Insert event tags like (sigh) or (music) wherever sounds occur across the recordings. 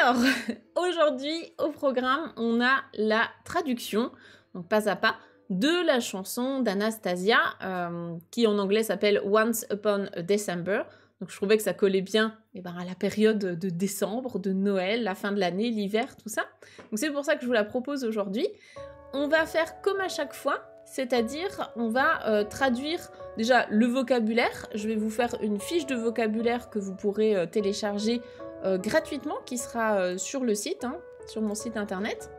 Alors, (laughs) aujourd'hui, au programme, on a la traduction, donc pas à pas, de la chanson d'Anastasia, euh, qui en anglais s'appelle Once Upon a December. Donc je trouvais que ça collait bien eh ben, à la période de décembre, de Noël, la fin de l'année, l'hiver, tout ça. Donc c'est pour ça que je vous la propose aujourd'hui. On va faire comme à chaque fois, c'est-à-dire on va euh, traduire déjà le vocabulaire. Je vais vous faire une fiche de vocabulaire que vous pourrez euh, télécharger euh, gratuitement qui sera euh, sur le site, hein, sur mon site internet.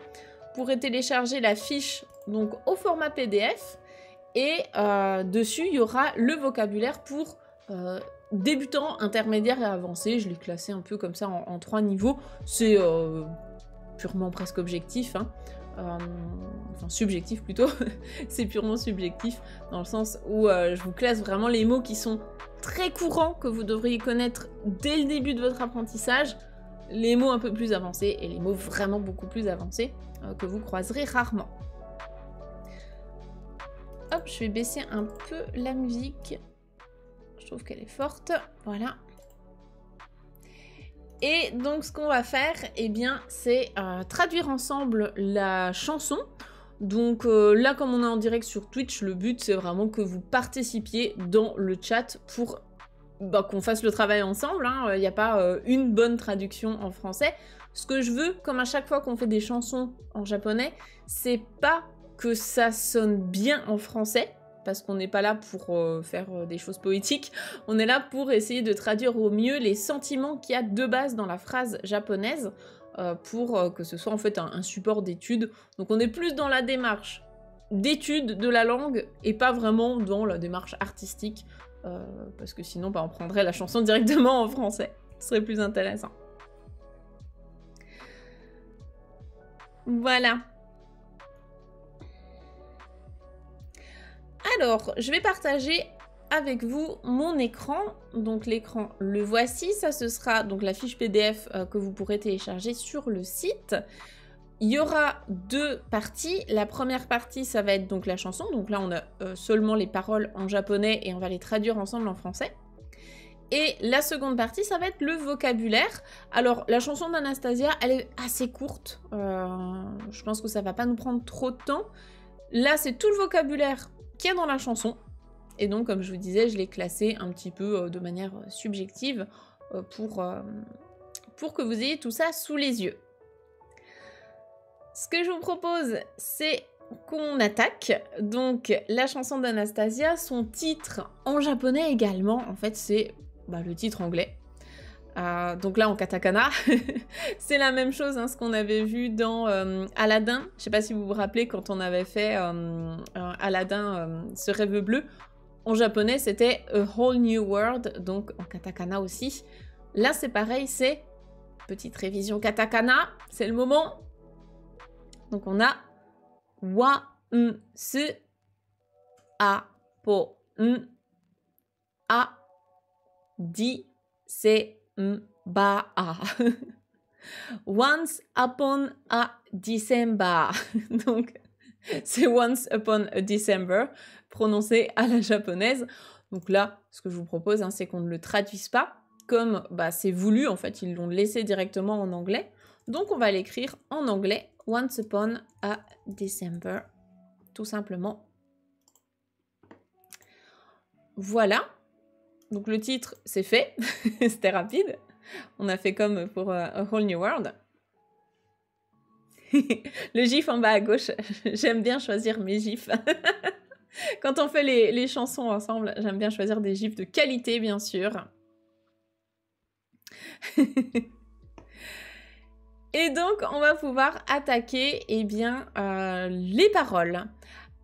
Vous pourrez télécharger la fiche donc au format PDF et euh, dessus il y aura le vocabulaire pour débutants, intermédiaires et avancé. Je l'ai classé un peu comme ça en, trois niveaux. C'est purement presque objectif. Hein. Euh, enfin subjectif plutôt, (laughs) c'est purement subjectif, dans le sens où euh, je vous classe vraiment les mots qui sont très courants, que vous devriez connaître dès le début de votre apprentissage, les mots un peu plus avancés et les mots vraiment beaucoup plus avancés euh, que vous croiserez rarement. Hop, je vais baisser un peu la musique. Je trouve qu'elle est forte. Voilà. Et donc ce qu'on va faire, eh bien, c'est euh, traduire ensemble la chanson. Donc euh, là, comme on est en direct sur Twitch, le but c'est vraiment que vous participiez dans le chat pour bah, qu'on fasse le travail ensemble. Hein. Il n'y a pas euh, une bonne traduction en français. Ce que je veux, comme à chaque fois qu'on fait des chansons en japonais, c'est pas que ça sonne bien en français, parce qu'on n'est pas là pour euh, faire euh, des choses poétiques, on est là pour essayer de traduire au mieux les sentiments qu'il y a de base dans la phrase japonaise euh, pour que ce soit en fait un, support d'étude. Donc on est plus dans la démarche d'étude de la langue et pas vraiment dans la démarche artistique, parce que sinon bah, on prendrait la chanson (laughs) directement en français, ce serait plus intéressant. Voilà. Alors, je vais partager avec vous mon écran. Donc l'écran, le voici. Ça, ce sera donc la fiche PDF euh, que vous pourrez télécharger sur le site. Il y aura deux parties. La première partie, ça va être donc la chanson. Donc là, on a euh, seulement les paroles en japonais et on va les traduire ensemble en français. Et la seconde partie, ça va être le vocabulaire. Alors, la chanson d'Anastasia, elle est assez courte. Euh, je pense que ça va pas nous prendre trop de temps. Là, c'est tout le vocabulaire qu'il y a dans la chanson. Et donc, comme je vous disais, je l'ai classé un petit peu euh, de manière euh, subjective euh, pour, pour que vous ayez tout ça sous les yeux. Ce que je vous propose, c'est qu'on attaque. Donc, la chanson d'Anastasia, son titre en japonais également, en fait, c'est bah, le titre anglais euh, donc là en katakana, (laughs) c'est la même chose, hein, ce qu'on avait vu dans euh, Aladdin. Je sais pas si vous vous rappelez quand on avait fait euh, Aladdin, ce rêve bleu. En japonais, c'était A Whole New World, donc en katakana aussi. Là, c'est pareil, c'est petite révision katakana, c'est le moment. Donc on a wa m su a po n a di se (laughs) once upon a December. (laughs) Donc, c'est once upon a December, prononcé à la japonaise. Donc là, ce que je vous propose, hein, c'est qu'on ne le traduise pas. Comme bah, c'est voulu, en fait, ils l'ont laissé directement en anglais. Donc on va l'écrire en anglais, once upon a December, tout simplement. Voilà, donc le titre, c'est fait, (laughs) c'était rapide. On a fait comme pour euh, A Whole New World. (laughs) le gif en bas à gauche, (laughs) j'aime bien choisir mes gifs. Quand on fait les, chansons ensemble, j'aime bien choisir des gifs de qualité, bien sûr. Et donc, on va pouvoir attaquer eh bien, euh, les paroles.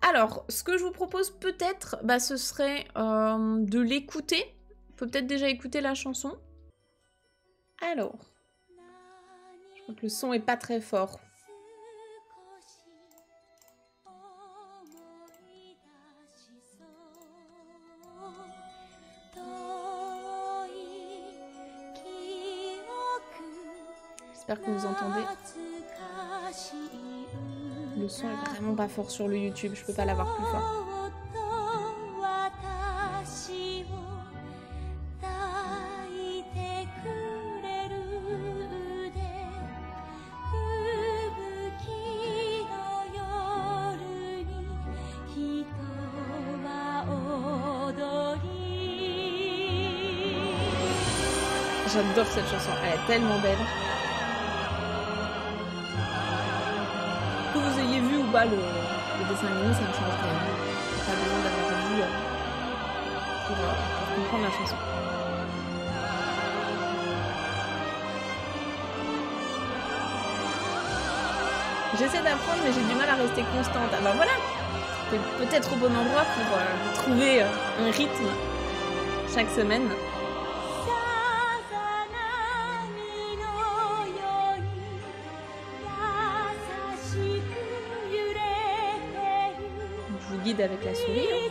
Alors, ce que je vous propose peut-être, bah, ce serait euh, de l'écouter peut-être déjà écouter la chanson. Alors. Je crois que le son est pas très fort. J'espère que vous entendez. Le son est vraiment pas fort sur le YouTube, je peux pas l'avoir plus fort. cette chanson. Elle est tellement belle. Que vous ayez vu ou pas le, dessin animé, ça me change rien. Pas besoin d'avoir vu euh, pour, euh, pour comprendre la chanson. J'essaie d'apprendre, mais j'ai du mal à rester constante. Ah bah voilà, c'est peut-être au bon endroit pour euh, trouver un rythme chaque semaine. avec la souris. Hein.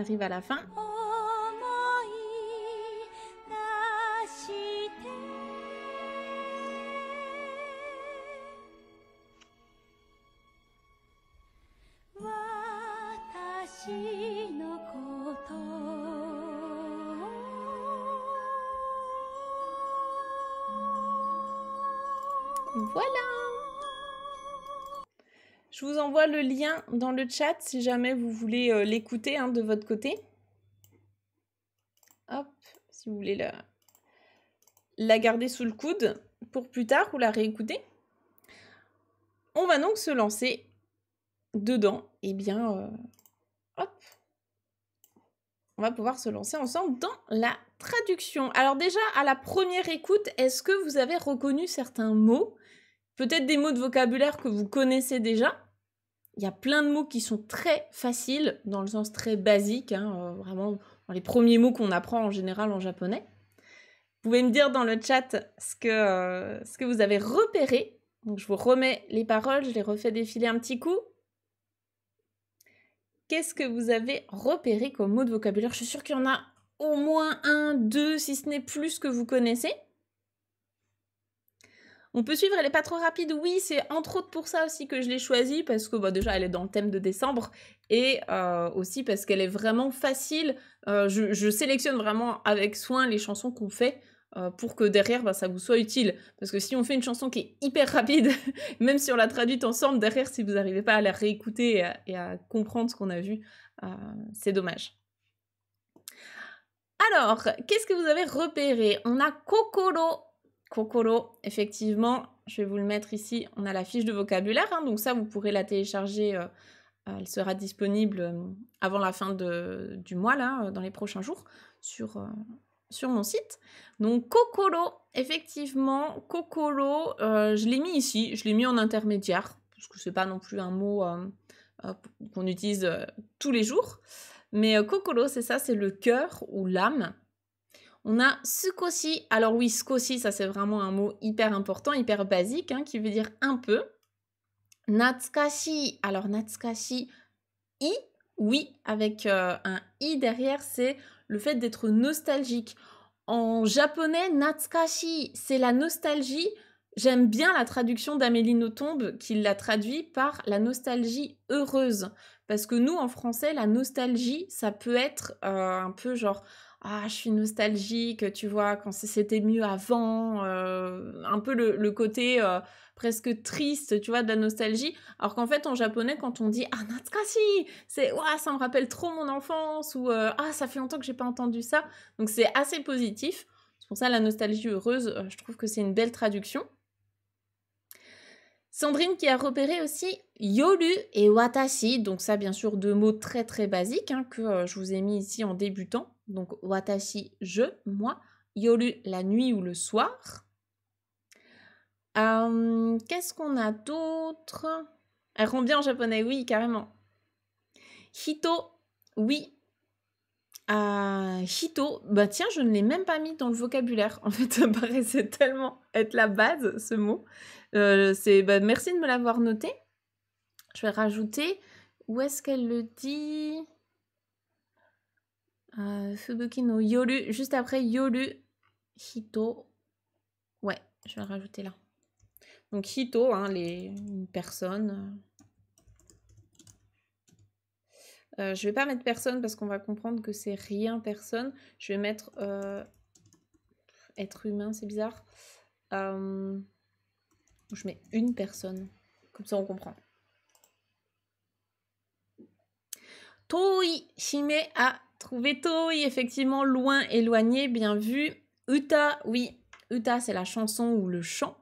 arrive à la fin. lien dans le chat si jamais vous voulez euh, l'écouter hein, de votre côté. Hop, si vous voulez la, la garder sous le coude pour plus tard ou la réécouter. On va donc se lancer dedans. Et eh bien, euh, hop, on va pouvoir se lancer ensemble dans la traduction. Alors déjà, à la première écoute, est-ce que vous avez reconnu certains mots Peut-être des mots de vocabulaire que vous connaissez déjà il y a plein de mots qui sont très faciles, dans le sens très basique, hein, euh, vraiment dans les premiers mots qu'on apprend en général en japonais. Vous pouvez me dire dans le chat ce que, euh, ce que vous avez repéré. Donc je vous remets les paroles, je les refais défiler un petit coup. Qu'est-ce que vous avez repéré comme mot de vocabulaire Je suis sûre qu'il y en a au moins un, deux, si ce n'est plus que vous connaissez. On peut suivre, elle est pas trop rapide, oui, c'est entre autres pour ça aussi que je l'ai choisie, parce que bah, déjà elle est dans le thème de décembre, et euh, aussi parce qu'elle est vraiment facile. Euh, je, sélectionne vraiment avec soin les chansons qu'on fait. Euh, pour que derrière bah, ça vous soit utile. Parce que si on fait une chanson qui est hyper rapide, (laughs) même si on l'a traduite ensemble, derrière si vous n'arrivez pas à la réécouter et à, comprendre ce qu'on a vu, c'est dommage. Alors, qu'est-ce que vous avez repéré On a Kokoro Cocolo, effectivement, je vais vous le mettre ici. On a la fiche de vocabulaire, hein, donc ça, vous pourrez la télécharger. Euh, euh, elle sera disponible euh, avant la fin du mois, là, dans les prochains jours, sur, sur mon site. Donc, cocolo, effectivement, cocolo, je l'ai mis ici, je l'ai mis en intermédiaire, parce que n'est pas non plus un mot qu'on utilise tous les jours. Mais cocolo, c'est ça, c'est le cœur ou l'âme. On a sukoshi. Alors oui, sukoshi, ça c'est vraiment un mot hyper important, hyper basique, hein, qui veut dire un peu. Natsukashi. Alors natsukashi, i, oui, avec euh, un i derrière, c'est le fait d'être nostalgique. En japonais, natsukashi, c'est la nostalgie. J'aime bien la traduction d'Amélie Nothomb qui l'a traduit par la nostalgie heureuse. Parce que nous, en français, la nostalgie, ça peut être euh, un peu genre ah je suis nostalgique, tu vois, quand c'était mieux avant, euh, un peu le, côté euh, presque triste, tu vois, de la nostalgie. Alors qu'en fait en japonais quand on dit ah c'est ouah ça me rappelle trop mon enfance ou euh, ah ça fait longtemps que j'ai pas entendu ça. Donc c'est assez positif. C'est pour ça la nostalgie heureuse, je trouve que c'est une belle traduction. Sandrine qui a repéré aussi Yolu et Watashi, donc ça bien sûr deux mots très très basiques hein, que euh, je vous ai mis ici en débutant. Donc Watashi, je, moi, Yolu, la nuit ou le soir. Euh, qu'est-ce qu'on a d'autre Elle rend bien en japonais, oui, carrément. Hito, oui. Euh, hito, bah tiens, je ne l'ai même pas mis dans le vocabulaire. En fait, ça (laughs) paraissait tellement être la base, ce mot. Euh, c'est bah, merci de me l'avoir noté. Je vais rajouter. Où est-ce qu'elle le dit euh, Fubuki no yoru. Juste après yoru hito. Ouais, je vais rajouter là. Donc hito, hein, les personnes euh, euh, je vais pas mettre personne parce qu'on va comprendre que c'est rien personne. Je vais mettre être humain, c'est bizarre. Je mets une personne. Comme ça, on comprend. Toi, Shime a trouvé Toi, effectivement, loin, éloigné, bien vu. Uta, oui. Uta, c'est la chanson ou le chant.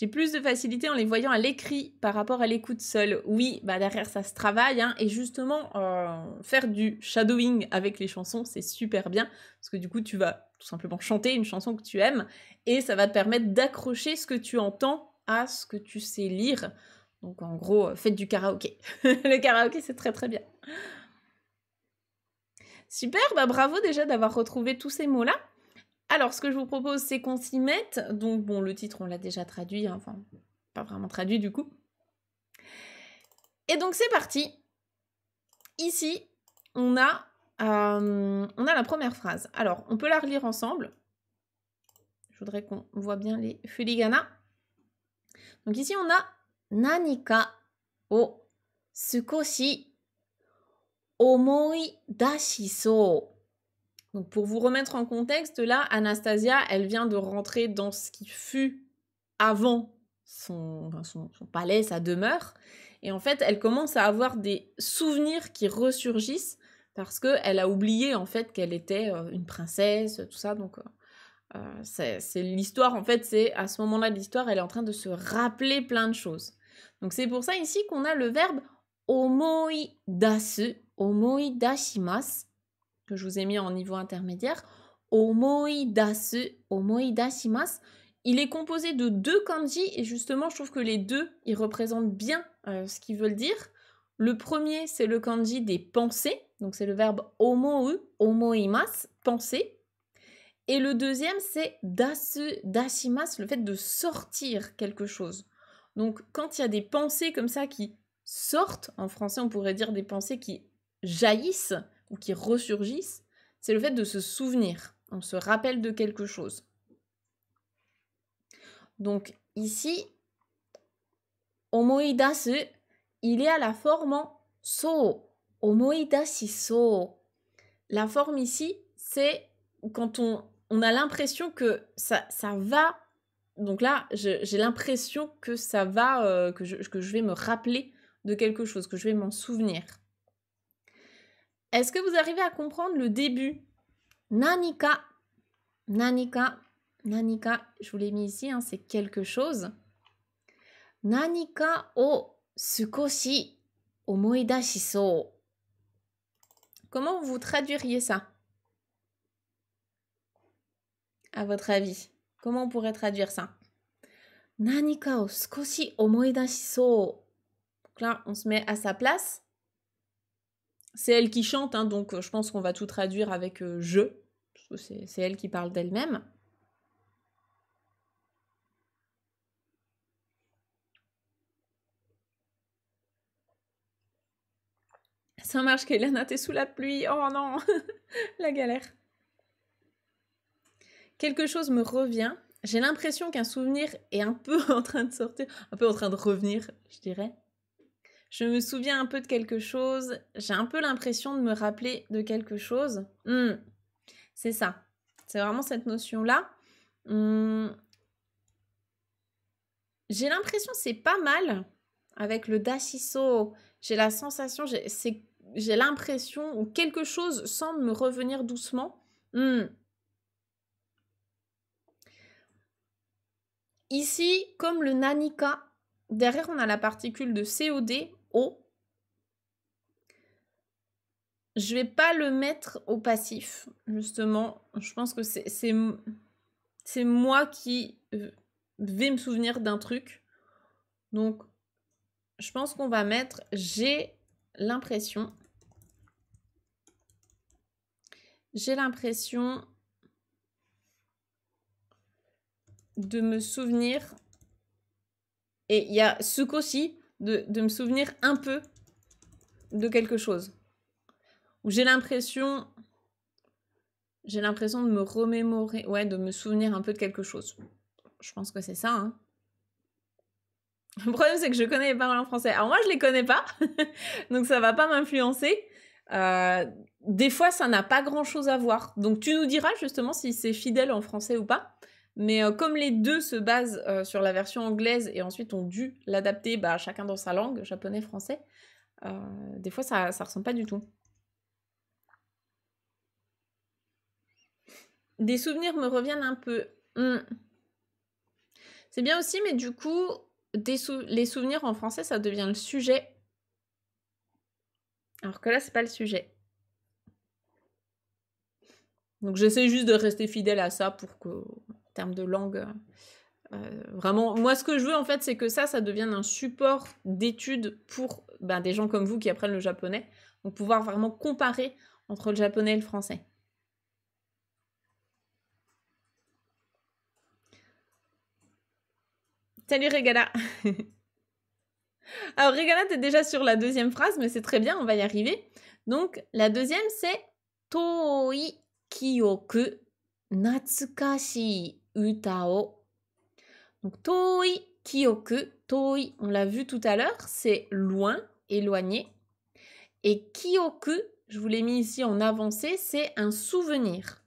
J'ai plus de facilité en les voyant à l'écrit par rapport à l'écoute seule. Oui, bah derrière ça se travaille, hein. et justement, euh, faire du shadowing avec les chansons, c'est super bien, parce que du coup, tu vas tout simplement chanter une chanson que tu aimes, et ça va te permettre d'accrocher ce que tu entends à ce que tu sais lire. Donc en gros, euh, faites du karaoké. (laughs) le karaoké, c'est très très bien. Super, bah, bravo déjà d'avoir retrouvé tous ces mots-là. Alors, ce que je vous propose, c'est qu'on s'y mette. Donc, bon, le titre, on l'a déjà traduit, hein, enfin, pas vraiment traduit du coup. Et donc, c'est parti. Ici, on a, euh, on a la première phrase. Alors, on peut la relire ensemble. Je voudrais qu'on voit bien les furigana. Donc, ici, on a Nanika o Sukoshi Omoi Dashiso. Donc pour vous remettre en contexte, là, Anastasia, elle vient de rentrer dans ce qui fut avant son, palais, sa demeure. Et en fait, elle commence à avoir des souvenirs qui ressurgissent parce qu'elle a oublié en fait qu'elle était euh, une princesse, tout ça. Donc euh, euh, c'est l'histoire, en fait, c'est à ce moment-là de l'histoire, elle est en train de se rappeler plein de choses. Donc c'est pour ça ici qu'on a le verbe omoidasu »,« dasu, que je vous ai mis en niveau intermédiaire, omoidasu, omoidashimasu, il est composé de deux kanji et justement, je trouve que les deux, ils représentent bien euh, ce qu'ils veulent dire. Le premier, c'est le kanji des pensées, donc c'est le verbe omou, omoimasu, penser. Et le deuxième, c'est dasu, dashimas, le fait de sortir quelque chose. Donc quand il y a des pensées comme ça qui sortent, en français on pourrait dire des pensées qui jaillissent, qui ressurgissent, c'est le fait de se souvenir. On se rappelle de quelque chose. Donc ici, omoidasu, il y a la forme en so. si so. La forme ici, c'est quand on, on a l'impression que ça, ça va. Donc là, j'ai l'impression que ça va, euh, que, que je vais me rappeler de quelque chose, que je vais m'en souvenir. Est-ce que vous arrivez à comprendre le début Nanika. Nanika. Nanika. Je vous l'ai mis ici, hein, c'est quelque chose. Nanika o sukoshi omoidashiso. Comment vous traduiriez ça À votre avis, comment on pourrait traduire ça Nanika o sukoshi omoidashiso. là, on se met à sa place. C'est elle qui chante, hein, donc euh, je pense qu'on va tout traduire avec euh, je, c'est elle qui parle d'elle-même. Ça marche, Kailana, t'es sous la pluie. Oh non, (laughs) la galère. Quelque chose me revient. J'ai l'impression qu'un souvenir est un peu (laughs) en train de sortir, un peu en train de revenir, je dirais. Je me souviens un peu de quelque chose. J'ai un peu l'impression de me rappeler de quelque chose. Hmm. C'est ça. C'est vraiment cette notion-là. Hmm. J'ai l'impression c'est pas mal avec le dashiso. J'ai la sensation, j'ai l'impression où quelque chose semble me revenir doucement. Hmm. Ici, comme le nanika, derrière on a la particule de COD, je vais pas le mettre au passif, justement. Je pense que c'est c'est moi qui euh, vais me souvenir d'un truc. Donc, je pense qu'on va mettre j'ai l'impression. J'ai l'impression de me souvenir. Et il y a ce aussi de, me souvenir un peu de quelque chose. Où j'ai l'impression. J'ai l'impression de me remémorer, ouais, de me souvenir un peu de quelque chose. Je pense que c'est ça. Hein. Le problème, c'est que je connais les paroles en français. Alors moi, je les connais pas, (laughs) donc ça va pas m'influencer. Euh, des fois, ça n'a pas grand-chose à voir. Donc tu nous diras justement si c'est fidèle en français ou pas. Mais euh, comme les deux se basent euh, sur la version anglaise et ensuite ont dû l'adapter bah, chacun dans sa langue, japonais, français, euh, des fois ça, ne ressemble pas du tout. Des souvenirs me reviennent un peu. Hmm. C'est bien aussi, mais du coup, les souvenirs en français, ça devient le sujet. Alors que là, c'est pas le sujet. Donc j'essaie juste de rester fidèle à ça pour que termes de langue. Euh, vraiment, moi, ce que je veux, en fait, c'est que ça, ça devienne un support d'étude pour ben, des gens comme vous qui apprennent le japonais. Donc, pouvoir vraiment comparer entre le japonais et le français. Salut Regala (laughs) Alors Regala, t'es déjà sur la deuxième phrase, mais c'est très bien, on va y arriver. Donc, la deuxième, c'est Toi kioku, Natsukashi utao. Donc toi, kiyoku, toi, on l'a vu tout à l'heure, c'est loin, éloigné. Et kiyoku, je vous l'ai mis ici en avancé, c'est un souvenir.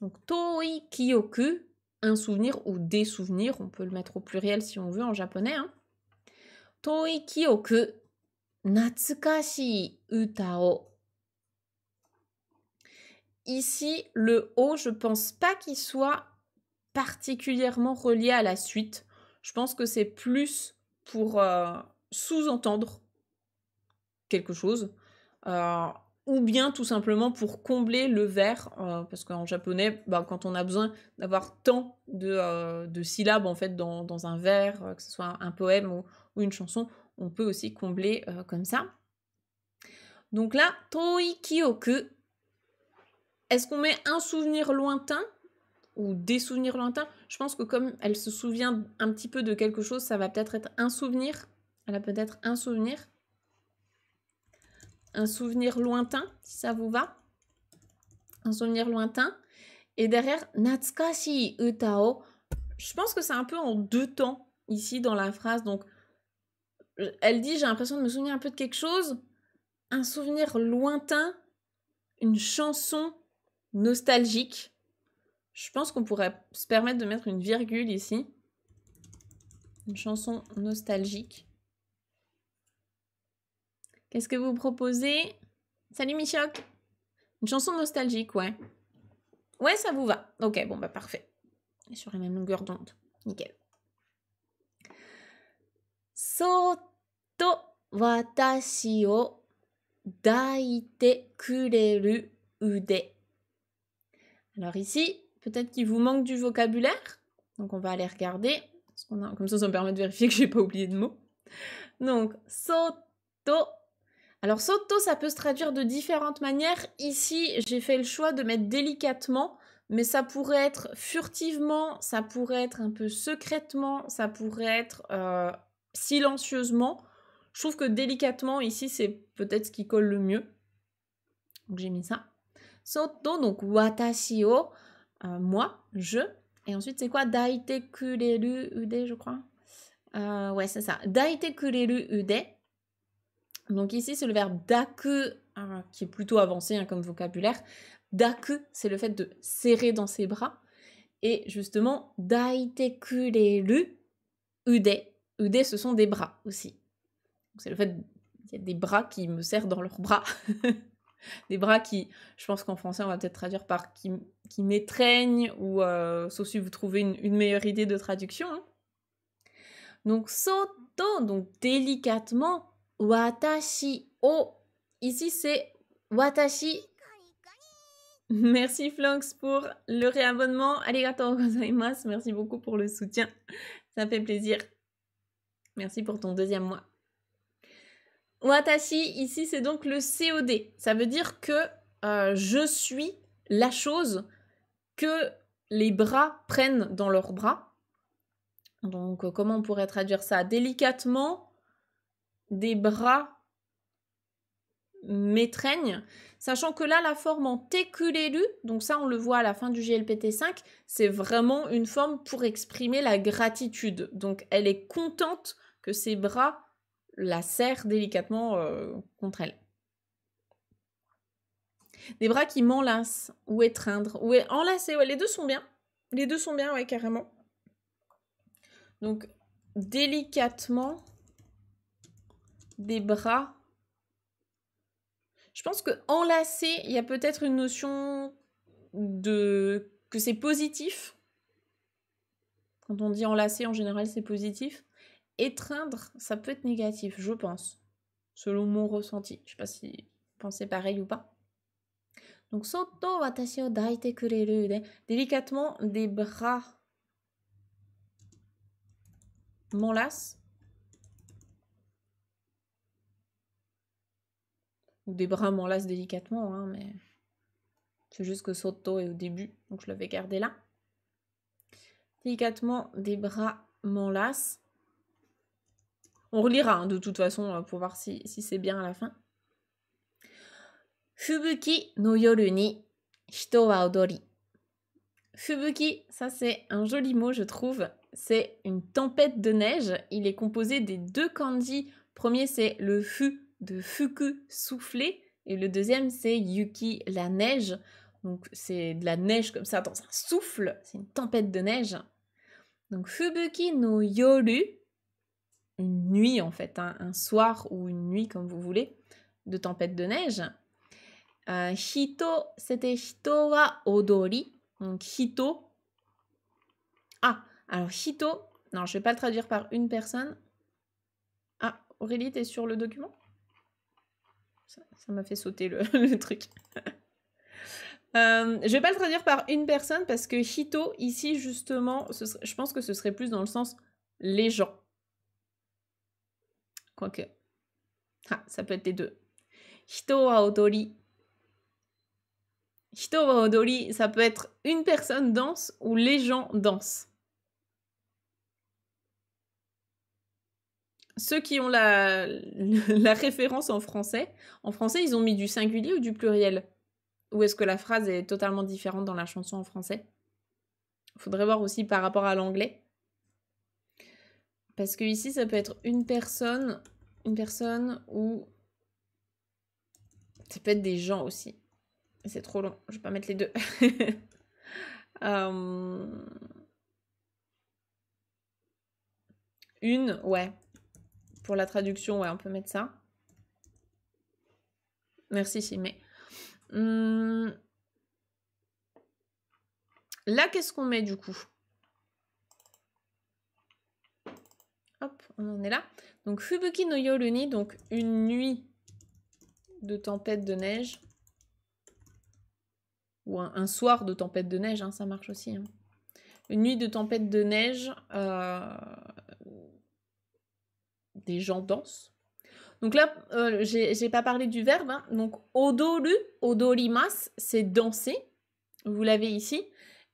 Donc toi, kiyoku, un souvenir ou des souvenirs, on peut le mettre au pluriel si on veut en japonais. Hein. Toi, kiyoku, natsukashi utao. Ici, le O, je pense pas qu'il soit particulièrement relié à la suite. Je pense que c'est plus pour euh, sous-entendre quelque chose. Euh, ou bien tout simplement pour combler le verre, euh, parce qu'en japonais, bah, quand on a besoin d'avoir tant de, syllabes en fait dans, un vers, que ce soit un poème ou, une chanson, on peut aussi combler comme ça. Donc là, toi est-ce qu'on met un souvenir lointain ou des souvenirs lointains. Je pense que comme elle se souvient un petit peu de quelque chose, ça va peut-être être un souvenir. Elle a peut-être un souvenir. Un souvenir lointain, si ça vous va. Un souvenir lointain. Et derrière, Natsukashi Utao. Je pense que c'est un peu en deux temps ici dans la phrase. Donc, elle dit J'ai l'impression de me souvenir un peu de quelque chose. Un souvenir lointain. Une chanson nostalgique. Je pense qu'on pourrait se permettre de mettre une virgule ici. Une chanson nostalgique. Qu'est-ce que vous proposez Salut Michoc Une chanson nostalgique, ouais. Ouais, ça vous va. Ok, bon, bah parfait. Sur la même longueur d'onde. Nickel. Soto watashi o daite kureru ude. Alors ici, Peut-être qu'il vous manque du vocabulaire. Donc on va aller regarder. qu'on a... Comme ça, ça me permet de vérifier que je n'ai pas oublié de mots. Donc, soto. Alors, soto, ça peut se traduire de différentes manières. Ici, j'ai fait le choix de mettre délicatement, mais ça pourrait être furtivement, ça pourrait être un peu secrètement, ça pourrait être euh, silencieusement. Je trouve que délicatement, ici, c'est peut-être ce qui colle le mieux. Donc, j'ai mis ça. Soto, donc, watashi o. Euh, moi, je. Et ensuite, c'est quoi Daite kureru ude, je crois. Euh, ouais, c'est ça. Daite kureru ude. Donc ici, c'est le verbe daku, euh, qui est plutôt avancé hein, comme vocabulaire. Daku, c'est le fait de serrer dans ses bras. Et justement, daite kureru ude. Ude, ce sont des bras aussi. C'est le fait il y a des bras qui me serrent dans leurs bras. (laughs) des bras qui, je pense qu'en français, on va peut-être traduire par qui, qui m'étreignent ou euh, sauf si vous trouvez une, meilleure idée de traduction. Hein. Donc soto, donc délicatement, watashi o. Ici c'est watashi. Merci Flanks pour le réabonnement. Arigato gozaimasu. Merci beaucoup pour le soutien. Ça fait plaisir. Merci pour ton deuxième mois. Watashi, ici, c'est donc le COD. Ça veut dire que euh, je suis la chose que les bras prennent dans leurs bras. Donc, euh, comment on pourrait traduire ça Délicatement, des bras m'étreignent. Sachant que là, la forme en tekulelu, donc ça, on le voit à la fin du GLPT 5, c'est vraiment une forme pour exprimer la gratitude. Donc, elle est contente que ses bras la serre délicatement euh, contre elle. Des bras qui m'enlacent ou étreindre ou enlacer. Ouais, les deux sont bien. Les deux sont bien, ouais, carrément. Donc, délicatement, des bras. Je pense que enlacer, il y a peut-être une notion de que c'est positif. Quand on dit enlacer, en général, c'est positif étreindre, ça peut être négatif, je pense, selon mon ressenti. Je sais pas si vous pensez pareil ou pas. Donc, soto watashi o daite kureru, délicatement des bras m'enlacent. Ou des bras m'enlacent délicatement, hein, mais c'est juste que soto est au début, donc je l'avais gardé là. Délicatement, des bras m'enlacent. On relira hein, de toute façon euh, pour voir si, c'est bien à la fin. Fubuki no yoru ni shito wa odori. Fubuki, ça c'est un joli mot je trouve. C'est une tempête de neige. Il est composé des deux kanji. Premier c'est le fu de fuku soufflé et le deuxième c'est yuki la neige. Donc c'est de la neige comme ça dans un souffle, c'est une tempête de neige. Donc fubuki no yoru, une nuit en fait, hein, un soir ou une nuit comme vous voulez, de tempête de neige. Euh, hito, c'était hito wa odori. Donc hito. Ah, alors hito, non, je vais pas le traduire par une personne. Ah, Aurélie, es sur le document Ça m'a fait sauter (laughs) le, truc. Euh, je vais pas le traduire par une personne parce que Hito, ici, justement, je pense que ce serait plus dans le sens les gens. Quoique. Ah, ça peut être les deux. Hito wa odori. Hito wa odori, ça peut être une personne danse ou les gens dansent. Ceux qui ont la, (laughs) la référence en français, en français, ils ont mis du singulier ou du pluriel Ou est-ce que la phrase est totalement différente dans la chanson en français Faudrait voir aussi par rapport à l'anglais. Parce que ici, ça peut être une personne, une personne ou... Ça peut être des gens aussi. C'est trop long, je vais pas mettre les deux. (laughs) Euh, une, ouais. Pour la traduction, ouais, on peut mettre ça. Merci, Chimé. Hum, là, qu'est-ce qu'on met du coup Hop, on en est là. Donc Fubuki no Yoruni, donc une nuit de tempête de neige. Ou un, soir de tempête de neige, hein, ça marche aussi. Hein. Une nuit de tempête de neige, euh, des gens dansent. Donc là, euh, j'ai pas parlé du verbe. Hein. Donc odoru, odorimas, c'est danser. Vous l'avez ici.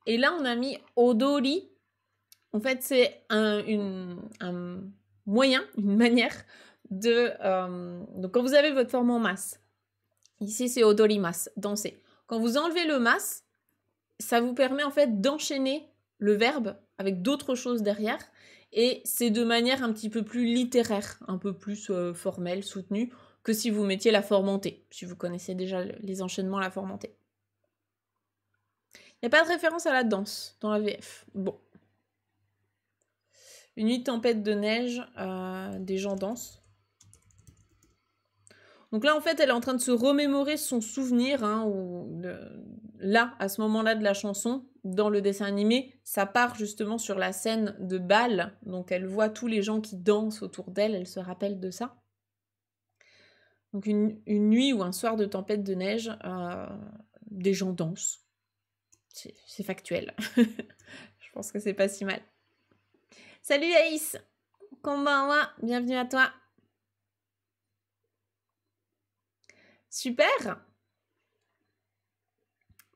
Et là, on a mis odori en fait, c'est un, moyen, une (laughs) manière de... Euh, donc quand vous avez votre forme en masse, ici c'est odorimas, danser. Quand vous enlevez le masse, ça vous permet en fait d'enchaîner le verbe avec d'autres choses derrière. Et c'est de manière un petit peu plus littéraire, un peu plus euh, formelle, soutenue, que si vous mettiez la forme formentée, si vous connaissez déjà les enchaînements à la formentée. Il n'y a pas de référence à la danse dans la VF. Bon, une nuit de tempête de neige, euh, des gens dansent. Donc là, en fait, elle est en train de se remémorer son souvenir, hein, là, à ce moment-là de la chanson, dans le dessin animé, ça part justement sur la scène de bal. Donc elle voit tous les gens qui dansent autour d'elle, elle se rappelle de ça. Donc une, nuit ou un soir de tempête de neige, euh, des gens dansent. C'est factuel. (laughs) Je pense que c'est pas si mal. Salut Aïs Konbanwa, bienvenue à toi. Super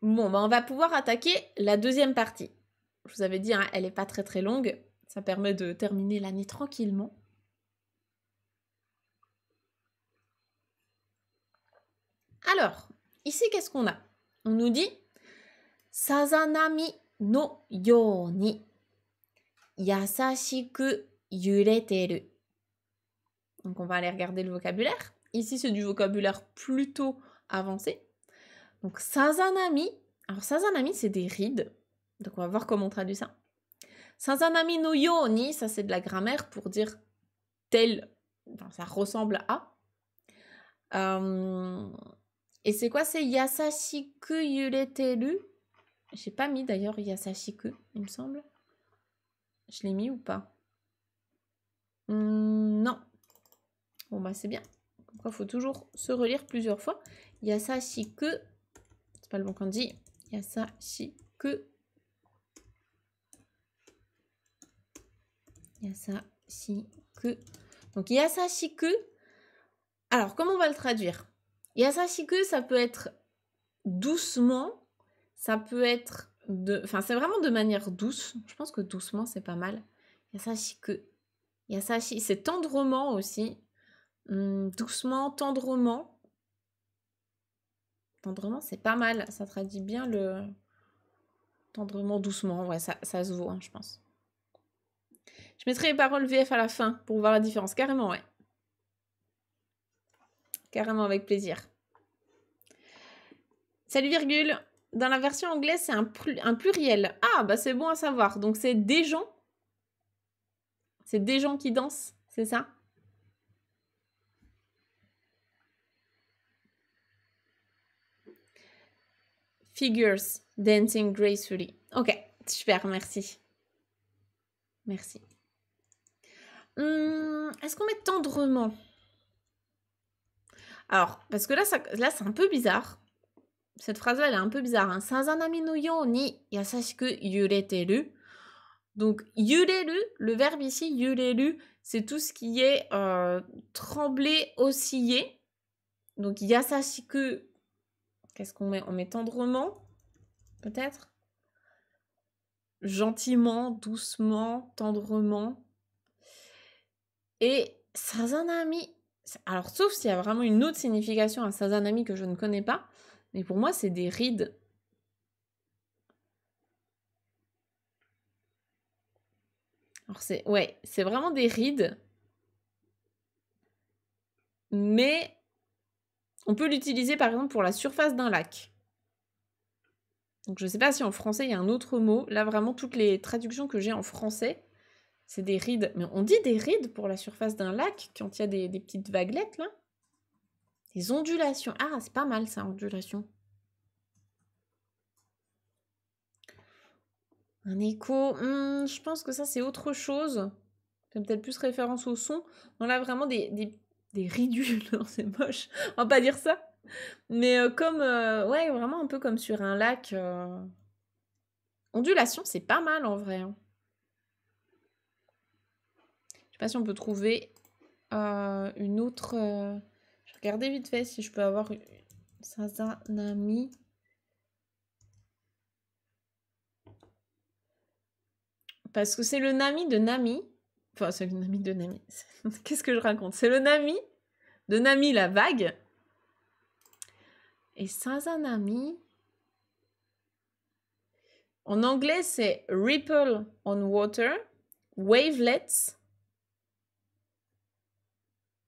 Bon, bah, on va pouvoir attaquer la deuxième partie. Je vous avais dit, hein, elle n'est pas très très longue. Ça permet de terminer l'année tranquillement. Alors, ici, qu'est-ce qu'on a On nous dit Sazanami no yoni. Donc, on va aller regarder le vocabulaire. Ici c'est du vocabulaire plutôt avancé. Donc sazanami. Alors sazanami c'est des rides. Donc on va voir comment on traduit ça. Sazanami no yoni, ça c'est de la grammaire pour dire tel, ça ressemble à. Euh, et c'est quoi c'est yasashiku yureteru J'ai pas mis d'ailleurs yasashiku, il me semble. Je l'ai mis ou pas hmm, Non. Bon bah c'est bien. Il faut toujours se relire plusieurs fois. Il y a ça si que. C'est pas le bon qu'on dit. Il y a ça si que. Il y a ça si que. Donc il y a ça si que. Alors comment on va le traduire Il y a ça si que ça peut être doucement, ça peut être enfin c'est vraiment de manière douce. Je pense que doucement c'est pas mal. Yasashi que, c'est tendrement aussi, hmm, doucement, tendrement. Tendrement c'est pas mal. Ça traduit bien le tendrement, doucement. Ouais, ça, ça se voit, hein, je pense. Je mettrai les paroles VF à la fin pour voir la différence. Carrément, ouais. Carrément avec plaisir. Salut virgule dans la version anglaise, c'est un, pluriel. Ah, bah c'est bon à savoir. Donc c'est des gens. C'est des gens qui dansent, c'est ça Figures dancing gracefully. Ok, super, merci. Merci. Hum, est-ce qu'on met tendrement Alors, parce que là, là c'est un peu bizarre cette phrase-là, elle est un peu bizarre. Hein. Sazanami no yo ni yasashiku yureteru. Donc, yureru, le verbe ici, yureru, c'est tout ce qui est euh, trembler, osciller. Donc, yasashiku, qu'est-ce qu'on met On met tendrement, peut-être Gentiment, doucement, tendrement. Et sazanami, alors sauf s'il y a vraiment une autre signification à sazanami que je ne connais pas, mais pour moi, c'est des rides. Alors c'est ouais, c'est vraiment des rides. Mais on peut l'utiliser par exemple pour la surface d'un lac. Donc je ne sais pas si en français il y a un autre mot. Là vraiment toutes les traductions que j'ai en français, c'est des rides. Mais on dit des rides pour la surface d'un lac quand il y a des, des petites vaguelettes là. Des ondulations. Ah, c'est pas mal ça, ondulation. Un écho. Hmm, je pense que ça, c'est autre chose. C'est peut-être plus référence au son. On a vraiment des, des, des ridules. (laughs) c'est moche. On va pas dire ça. Mais euh, comme. Euh, ouais, vraiment un peu comme sur un lac. Euh. Ondulation, c'est pas mal en vrai. Hein. Je sais pas si on peut trouver une autre. Regardez vite fait si je peux avoir Sazanami. Parce que c'est le Nami de Nami. Enfin, c'est le Nami de Nami. (laughs) Qu'est-ce que je raconte C'est le Nami de Nami la vague. Et Sazanami. En anglais, c'est Ripple on Water, Wavelets.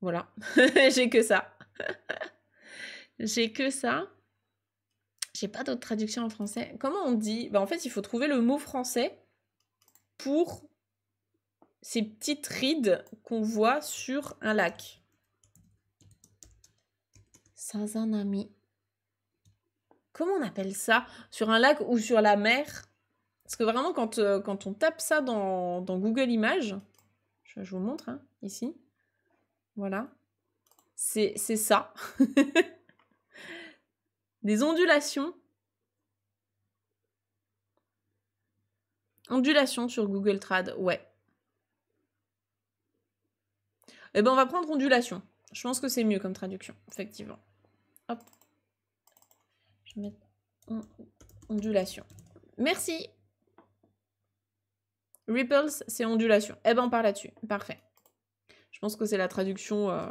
Voilà, (laughs) j'ai que ça. (laughs) J'ai que ça. J'ai pas d'autres traductions en français. Comment on dit bah, En fait, il faut trouver le mot français pour ces petites rides qu'on voit sur un lac. Sazanami. Comment on appelle ça Sur un lac ou sur la mer Parce que vraiment, quand, euh, on tape ça dans, Google Images, je, vous vous montre hein, ici. Voilà c'est ça. (laughs) des ondulations. Ondulations sur Google Trad, ouais. Eh ben, on va prendre ondulation. Je pense que c'est mieux comme traduction, effectivement. Hop. Je vais mettre ondulation. Merci. Ripples, c'est ondulation. Eh ben, on part là-dessus. Parfait. Je pense que c'est la traduction euh,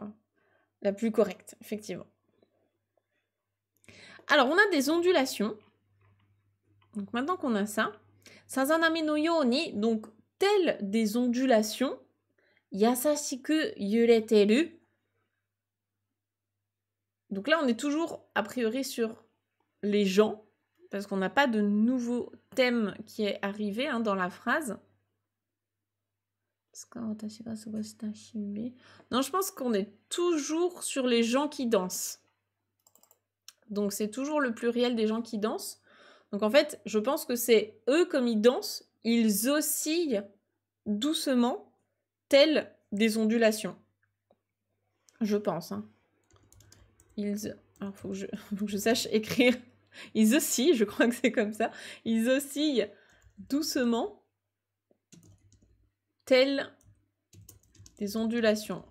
la plus correcte, effectivement. Alors, on a des ondulations. Donc, maintenant qu'on a ça, Sazanami no yoni, donc telles des ondulations, yasashiku yureteru. Donc là, on est toujours a priori sur les gens, parce qu'on n'a pas de nouveau thème qui est arrivé hein, dans la phrase. Non, je pense qu'on est toujours sur les gens qui dansent. Donc c'est toujours le pluriel des gens qui dansent. Donc en fait, je pense que c'est eux comme ils dansent, ils oscillent doucement, tels des ondulations. Je pense. Il hein. Ils... je... (laughs) faut que je sache (laughs) écrire. Ils oscillent, je crois que c'est comme ça. Ils oscillent doucement, tel des ondulations.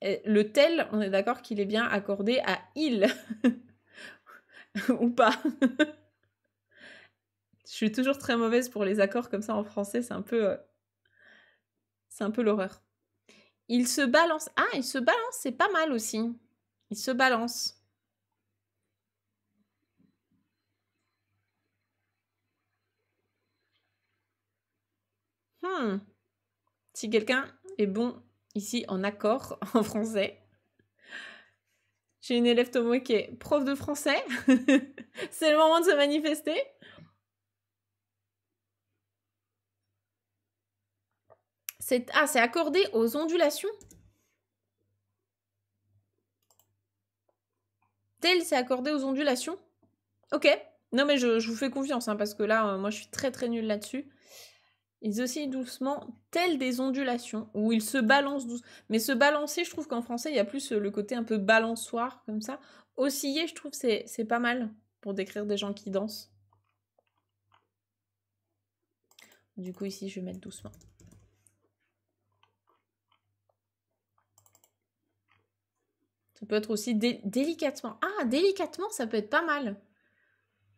Et le tel, on est d'accord qu'il est bien accordé à il. (laughs) Ou pas. Je suis toujours très mauvaise pour les accords comme ça en français, c'est un peu. Euh, c'est un peu l'horreur. Il se balance. Ah, il se balance, c'est pas mal aussi. Il se balance. Hmm. Si quelqu'un est bon ici en accord (laughs) en français, j'ai une élève Tomo qui est prof de français. (laughs) C'est le moment de se manifester. C'est ah, c'est accordé aux ondulations. Tel, c'est accordé aux ondulations. Ok. Non mais je, vous fais confiance hein, parce que là, euh, moi, je suis très très nulle là-dessus. Ils oscillent doucement, telles des ondulations, où ils se balancent doucement. Mais se balancer, je trouve qu'en français, il y a plus euh, le côté un peu balançoire, comme ça. Osciller, je trouve, c'est pas mal pour décrire des gens qui dansent. Du coup, ici, je vais mettre doucement. Ça peut être aussi délicatement. Ah, délicatement, ça peut être pas mal.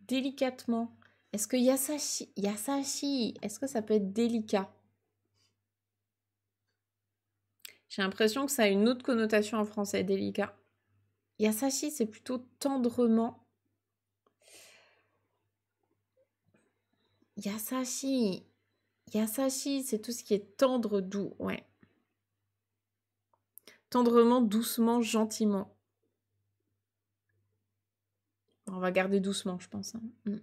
Délicatement. Est-ce que yasashi, yasashi, est-ce que ça peut être délicat J'ai l'impression que ça a une autre connotation en français, délicat. Yasashi, c'est plutôt tendrement. Yasashi, yasashi, c'est tout ce qui est tendre, doux, ouais. Tendrement, doucement, gentiment. On va garder doucement, je pense. Hein. Mm.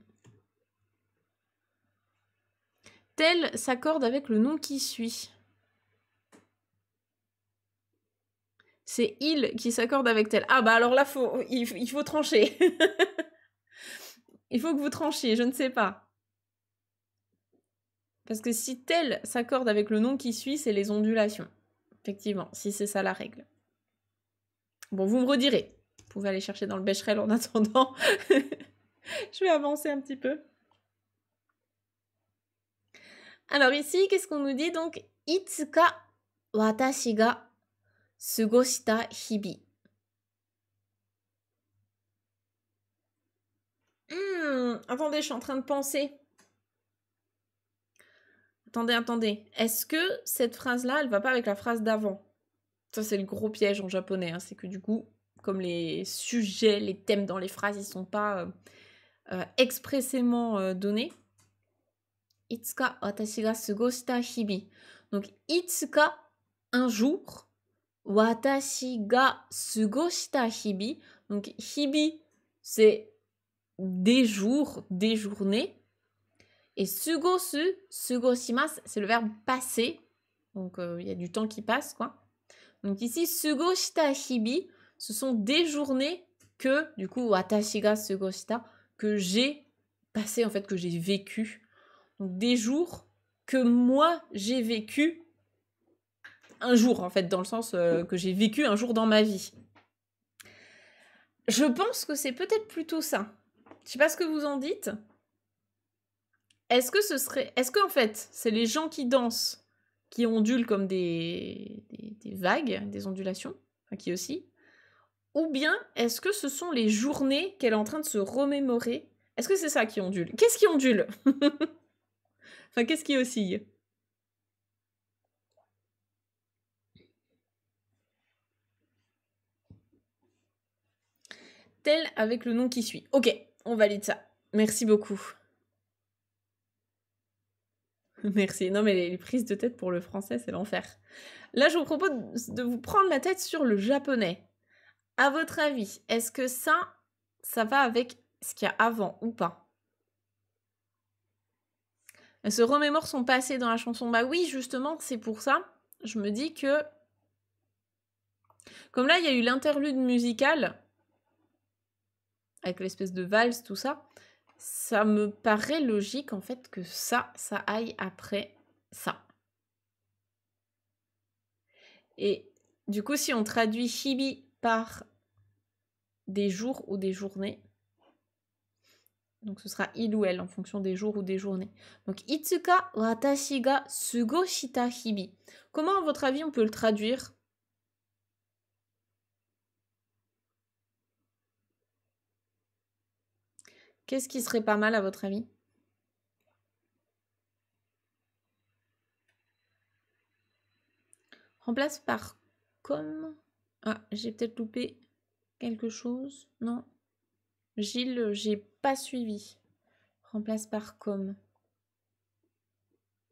tel s'accorde avec le nom qui suit. C'est il qui s'accorde avec tel. Ah bah alors là, faut, il, faut trancher. (laughs) il faut que vous tranchiez, je ne sais pas. Parce que si tel s'accorde avec le nom qui suit, c'est les ondulations. Effectivement, si c'est ça la règle. Bon, vous me redirez. Vous pouvez aller chercher dans le Becherel en attendant. (laughs) je vais avancer un petit peu. Alors ici, qu'est-ce qu'on nous dit donc Itsuka watashi ga sugoshita hibi. Hmm, attendez, je suis en train de penser. Attendez, attendez. Est-ce que cette phrase-là, elle va pas avec la phrase d'avant Ça, c'est le gros piège en japonais. Hein. C'est que du coup, comme les sujets, les thèmes dans les phrases, ils sont pas euh, euh, expressément euh, donnés, hibi Donc, ka un jour. hibi Donc, hibi, c'est des jours, des journées. Et sugosu, goshimas c'est le verbe passer. Donc, euh, il y a du temps qui passe, quoi. Donc ici, sugoshita hibi, ce sont des journées que, du coup, watashi ga que j'ai passé, en fait, que j'ai vécu des jours que moi j'ai vécu un jour en fait, dans le sens euh, que j'ai vécu un jour dans ma vie. Je pense que c'est peut-être plutôt ça. Je sais pas ce que vous en dites. Est-ce que ce serait, est-ce que en fait, c'est les gens qui dansent qui ondulent comme des, des, des vagues, des ondulations, enfin, qui aussi, ou bien est-ce que ce sont les journées qu'elle est en train de se remémorer Est-ce que c'est ça qui ondule Qu'est-ce qui ondule (laughs) Enfin, qu'est-ce qui oscille Tel avec le nom qui suit. Ok, on valide ça. Merci beaucoup. (laughs) Merci. Non, mais les, prises de tête pour le français, c'est l'enfer. Là, je vous propose de vous prendre la tête sur le japonais. À votre avis, est-ce que ça, ça va avec ce qu'il y a avant ou pas elle se remémore son passé dans la chanson. Bah oui, justement, c'est pour ça. Je me dis que. Comme là, il y a eu l'interlude musical avec l'espèce de valse, tout ça, ça me paraît logique en fait que ça, ça aille après ça. Et du coup, si on traduit Hibi par des jours ou des journées, donc ce sera il ou elle en fonction des jours ou des journées. Donc itsuka watashi ga sugoshita hibi. Comment à votre avis on peut le traduire Qu'est-ce qui serait pas mal à votre avis Remplace par comme. Ah, j'ai peut-être loupé quelque chose. Non. Gilles, j'ai pas suivi. Remplace par comme.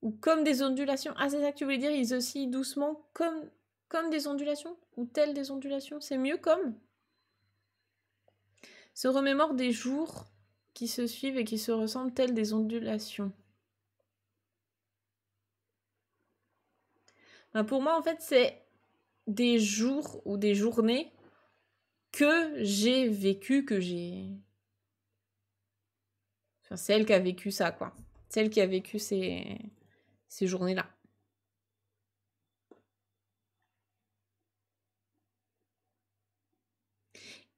Ou comme des ondulations. Ah, c'est ça que tu voulais dire, ils oscillent doucement comme, comme des ondulations Ou telles des ondulations C'est mieux comme Se remémore des jours qui se suivent et qui se ressemblent telles des ondulations. Ben, pour moi, en fait, c'est des jours ou des journées que j'ai vécu, que j'ai celle c'est elle qui a vécu ça, quoi. celle qui a vécu ces, ces journées-là.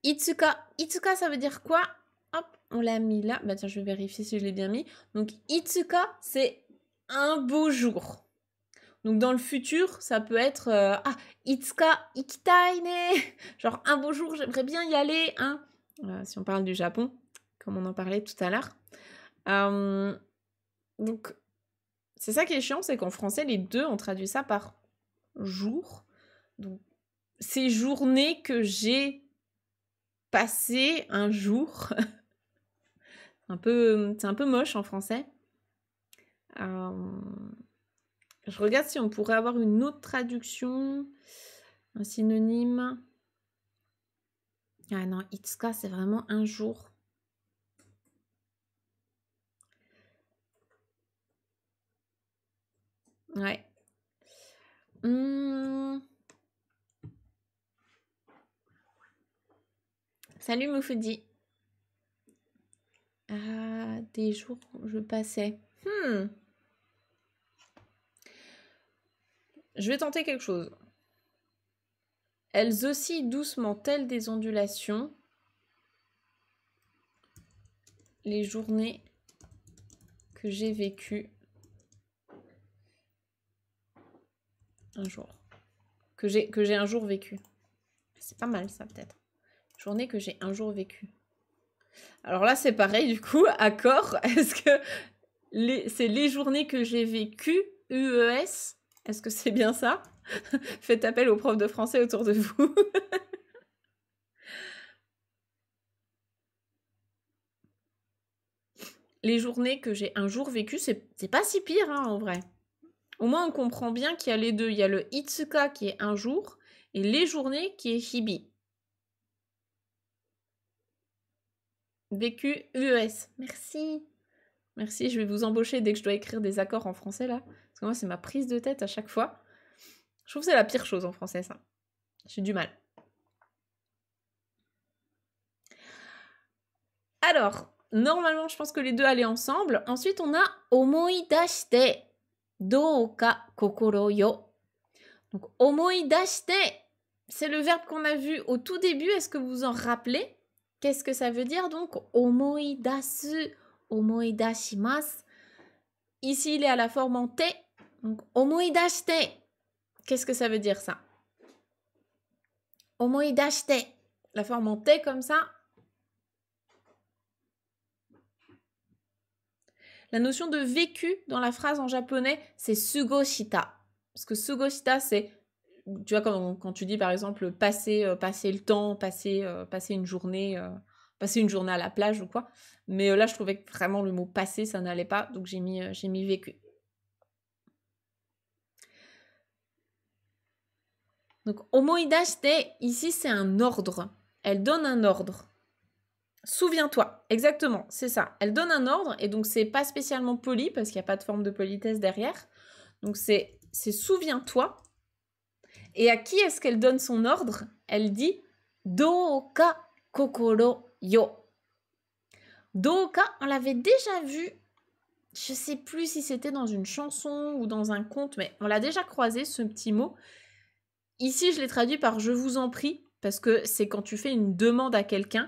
Itsuka. Itsuka, ça veut dire quoi Hop, on l'a mis là. Bah tiens, je vais vérifier si je l'ai bien mis. Donc, Itsuka, c'est un beau jour. Donc, dans le futur, ça peut être euh, Ah, Itsuka Ikitaine Genre, un beau jour, j'aimerais bien y aller, hein euh, Si on parle du Japon, comme on en parlait tout à l'heure donc, c'est ça qui est chiant, c'est qu'en français, les deux, on traduit ça par jour. Donc, ces journées que j'ai passé un jour. (laughs) un peu, c'est un peu moche en français. je regarde si on pourrait avoir une autre traduction, un synonyme. Ah non, Itzka, c'est vraiment un jour. Ouais. Mmh. Salut Moufoudi. Ah, des jours où je passais. Hmm. Je vais tenter quelque chose. Elles oscillent doucement, telles des ondulations. Les journées que j'ai vécues un jour. Que j'ai un jour vécu. C'est pas mal ça peut-être. Journée que j'ai un jour vécu. Alors là c'est pareil du coup, accord, (laughs) est-ce que c'est les journées que j'ai vécu UES e Est-ce que c'est bien ça (laughs) Faites appel aux profs de français autour de vous. (laughs) les journées que j'ai un jour vécu, c'est pas si pire hein, en vrai. Au moins, on comprend bien qu'il y a les deux. Il y a le Itsuka qui est un jour et les journées qui est Hibi. US. E e Merci. Merci, je vais vous embaucher dès que je dois écrire des accords en français là. Parce que moi, c'est ma prise de tête à chaque fois. Je trouve que c'est la pire chose en français, ça. J'ai du mal. Alors, normalement, je pense que les deux allaient ensemble. Ensuite, on a omoidashite. どうか心よ。Donc, omoi omoidashte. c'est le verbe qu'on a vu au tout début. Est-ce que vous vous en rappelez Qu'est-ce que ça veut dire donc Omoi dasu, Ici, il est à la forme en T. Donc, omoi Qu'est-ce que ça veut dire ça Omoi La forme en T comme ça, La notion de vécu dans la phrase en japonais, c'est sugoshita. Parce que sugoshita, c'est, tu vois, quand, tu dis par exemple passer, euh, passer le temps, passer, euh, une journée, euh, passer une journée à la plage ou quoi. Mais là, je trouvais que vraiment le mot passer, ça n'allait pas, donc j'ai mis, j'ai mis vécu. Donc, omoidashite, ici, c'est un ordre. Elle donne un ordre. Souviens-toi, exactement, c'est ça. Elle donne un ordre et donc c'est pas spécialement poli parce qu'il n'y a pas de forme de politesse derrière. Donc c'est souviens-toi. Et à qui est-ce qu'elle donne son ordre Elle dit Doka kokoro yo. Doka, on l'avait déjà vu. Je sais plus si c'était dans une chanson ou dans un conte, mais on l'a déjà croisé ce petit mot. Ici, je l'ai traduit par je vous en prie parce que c'est quand tu fais une demande à quelqu'un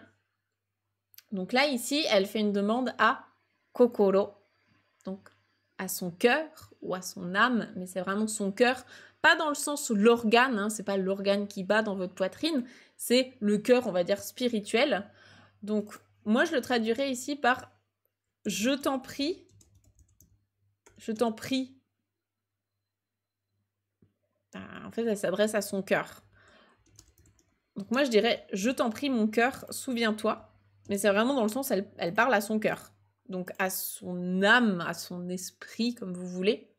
donc là, ici, elle fait une demande à Kokoro, donc à son cœur ou à son âme, mais c'est vraiment son cœur, pas dans le sens où l'organe, hein, c'est pas l'organe qui bat dans votre poitrine, c'est le cœur, on va dire, spirituel. Donc moi, je le traduirais ici par je t'en prie, je t'en prie. Ben, en fait, elle s'adresse à son cœur. Donc moi, je dirais, je t'en prie, mon cœur, souviens-toi. Mais c'est vraiment dans le sens, elle, elle parle à son cœur, donc à son âme, à son esprit, comme vous voulez.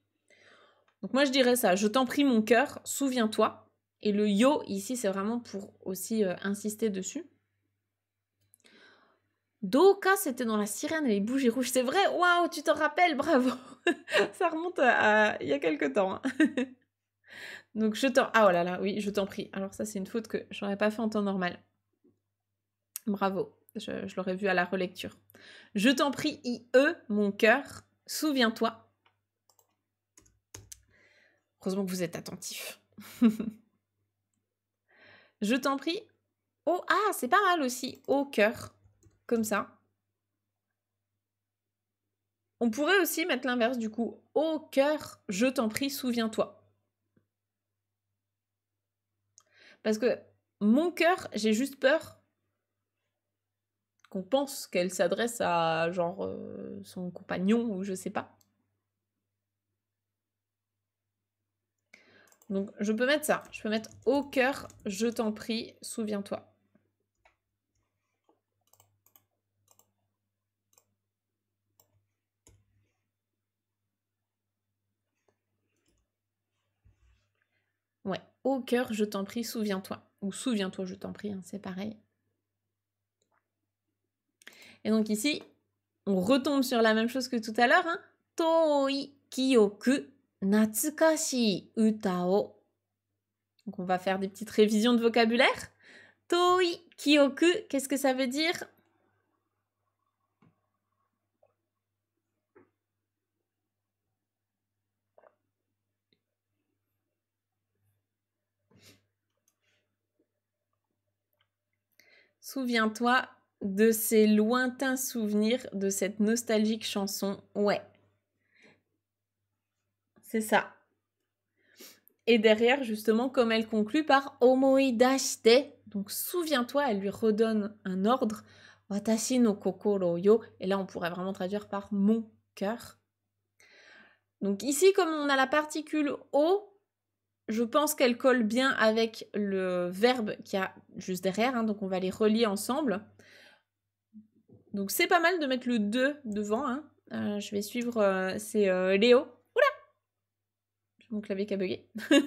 Donc moi je dirais ça, je t'en prie mon cœur, souviens-toi. Et le yo ici c'est vraiment pour aussi euh, insister dessus. Doka c'était dans la sirène et les bougies rouges, c'est vrai, waouh, tu t'en rappelles, bravo. (laughs) ça remonte à, il y a quelques temps. Hein. (laughs) Donc je t'en... Ah oh là là, oui, je t'en prie. Alors ça c'est une faute que j'aurais pas fait en temps normal. Bravo je, l'aurais vu à la relecture. Je t'en prie, IE, mon cœur, souviens-toi. Heureusement que vous êtes attentif. (laughs) je t'en prie. Oh, ah, c'est pas mal aussi. Au cœur. Comme ça. On pourrait aussi mettre l'inverse du coup. Au cœur, je t'en prie, souviens-toi. Parce que mon cœur, j'ai juste peur pense qu'elle s'adresse à genre euh, son compagnon ou je sais pas. Donc je peux mettre ça, je peux mettre au cœur, je t'en prie, souviens-toi. Ouais, au cœur, je t'en prie, souviens-toi. Ou souviens-toi, je t'en prie, hein, c'est pareil. Et donc ici, on retombe sur la même chose que tout à l'heure. Hein. Toi kiyoku natsukashi uta o. Donc on va faire des petites révisions de vocabulaire. Toi kiyoku, qu'est-ce que ça veut dire Souviens-toi de ces lointains souvenirs, de cette nostalgique chanson. Ouais. C'est ça. Et derrière, justement, comme elle conclut par Omoidashite, donc souviens-toi, elle lui redonne un ordre, Watashi no kokoro yo, et là on pourrait vraiment traduire par mon cœur. Donc ici, comme on a la particule O, je pense qu'elle colle bien avec le verbe qui a juste derrière, hein. donc on va les relier ensemble. Donc c'est pas mal de mettre le 2 devant. Hein. Euh, je vais suivre, euh, c'est euh, Léo. Oula Mon clavier qui a bugué. (laughs)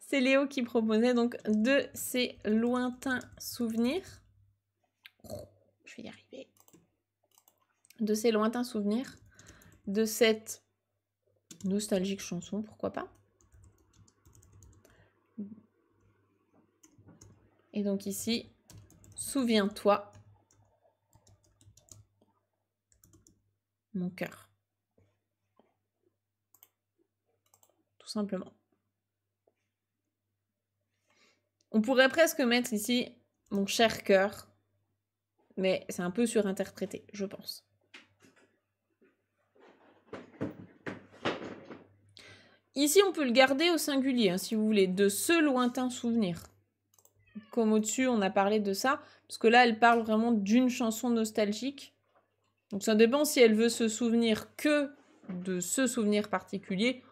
c'est Léo qui proposait donc de ses lointains souvenirs. Je vais y arriver. De ses lointains souvenirs. De cette nostalgique chanson, pourquoi pas. Et donc ici, souviens-toi mon cœur. Tout simplement. On pourrait presque mettre ici mon cher cœur, mais c'est un peu surinterprété, je pense. Ici, on peut le garder au singulier, hein, si vous voulez, de ce lointain souvenir. Comme au-dessus, on a parlé de ça, parce que là, elle parle vraiment d'une chanson nostalgique. Donc ça dépend si elle veut se souvenir que de ce souvenir particulier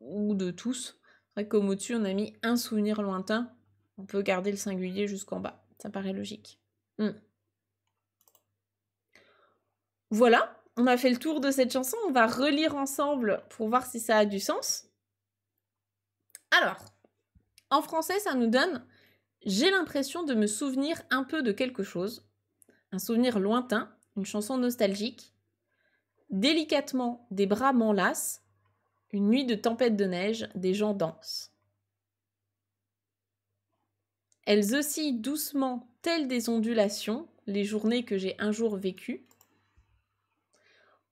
ou de tous. comme au-dessus, on a mis un souvenir lointain, on peut garder le singulier jusqu'en bas. Ça paraît logique. Hmm. Voilà, on a fait le tour de cette chanson. On va relire ensemble pour voir si ça a du sens. Alors, en français, ça nous donne J'ai l'impression de me souvenir un peu de quelque chose, un souvenir lointain, une chanson nostalgique, Délicatement des bras m'enlacent, une nuit de tempête de neige, des gens dansent. Elles oscillent doucement, telles des ondulations, les journées que j'ai un jour vécues.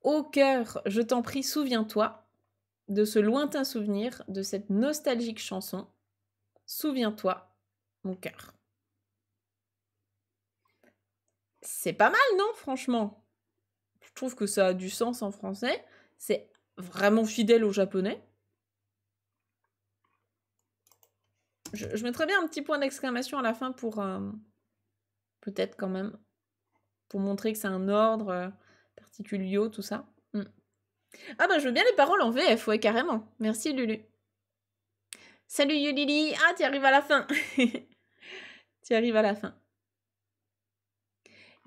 Ô cœur, je t'en prie, souviens-toi de ce lointain souvenir, de cette nostalgique chanson. Souviens-toi, mon cœur c'est pas mal, non, franchement Je trouve que ça a du sens en français. C'est vraiment fidèle au japonais. Je, mettrais bien un petit point d'exclamation à la fin pour... Euh, peut-être quand même. Pour montrer que c'est un ordre euh, particulier, tout ça. Hmm. Ah ben, je veux bien les paroles en VF, ouais, carrément. Merci Lulu. Salut Yulili Ah, tu arrives à la fin (laughs) Tu arrives à la fin.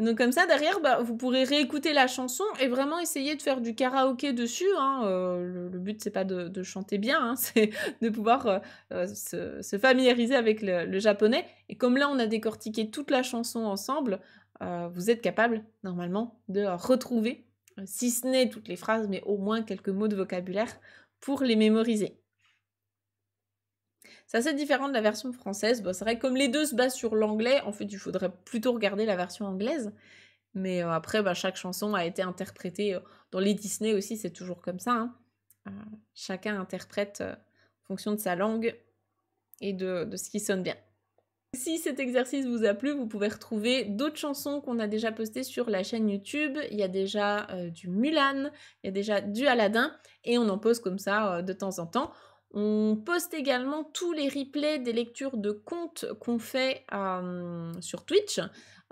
Donc comme ça, derrière, bah, vous pourrez réécouter la chanson et vraiment essayer de faire du karaoké dessus. Hein. Euh, le, but, c'est pas de, chanter bien, hein, (laughs) c'est de pouvoir euh, euh, se, familiariser avec le, japonais. Et comme là, on a décortiqué toute la chanson ensemble, vous êtes capable, normalement, de retrouver, si ce n'est toutes les phrases, mais au moins quelques mots de vocabulaire pour les mémoriser. C'est différent de la version française. Bon, c'est vrai que comme les deux se basent sur l'anglais, en fait, il faudrait plutôt regarder la version anglaise. Mais euh, après, bah, chaque chanson a été interprétée. Euh, dans les Disney aussi, c'est toujours comme ça. Hein. Euh, chacun interprète en fonction de sa langue et de, ce qui sonne bien. Si cet exercice vous a plu, vous pouvez retrouver d'autres chansons qu'on a déjà postées sur la chaîne YouTube. Il y a déjà du Mulan, il y a déjà du Aladdin, et on en pose comme ça de temps en temps. On poste également tous les replays des lectures de contes qu'on fait euh, sur Twitch.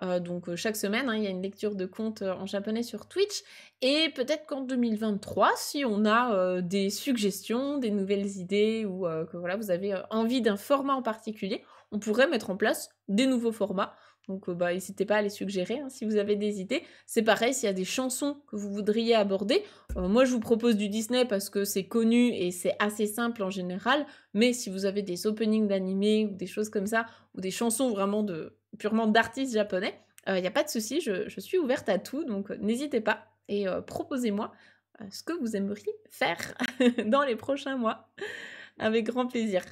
Euh, donc euh, chaque semaine, hein, il y a une lecture de contes en japonais sur Twitch. Et peut-être qu'en 2023, si on a des suggestions, des nouvelles idées ou que voilà, vous avez envie d'un format en particulier, on pourrait mettre en place des nouveaux formats donc, euh, bah, n'hésitez pas à les suggérer hein, si vous avez des idées. C'est pareil, s'il y a des chansons que vous voudriez aborder, euh, moi je vous propose du Disney parce que c'est connu et c'est assez simple en général. Mais si vous avez des openings d'animés ou des choses comme ça, ou des chansons vraiment de purement d'artistes japonais, euh, il n'y a pas de souci, je, suis ouverte à tout, donc n'hésitez pas et proposez-moi ce que vous aimeriez faire (laughs) dans les prochains mois. Avec grand plaisir.